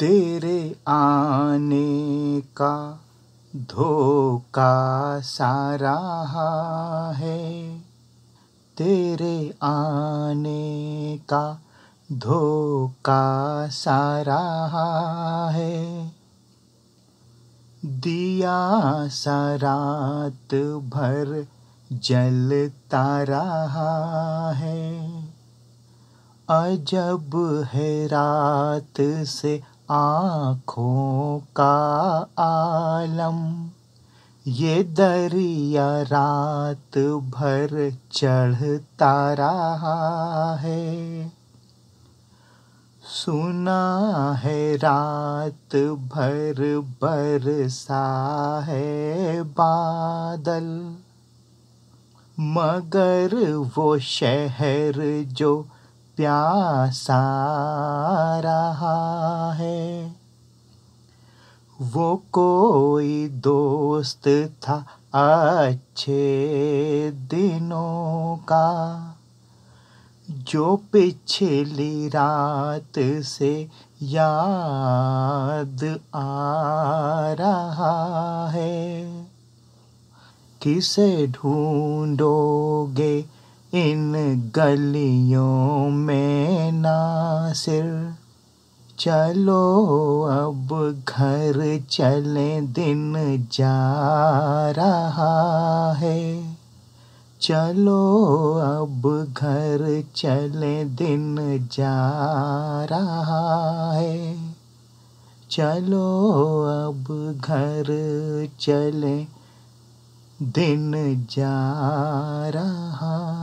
तेरे आने का धोखा सारा है तेरे आने का धोखा सारा है दिया सारात भर जलता रहा है अजब है रात से आँखों का आलम ये दरिया रात भर चढ़ता रहा है सुना है रात भर बरसा है बादल मगर वो शहर जो प्यासा रहा है वो कोई दोस्त था अच्छे दिनों का जो पिछली रात से याद आ रहा है किसे ढूंढोगे इन गलियों में ना सिर चलो अब घर चले दिन जा रहा है चलो अब घर चले दिन जा रहा है चलो अब घर चले दिन जा रहा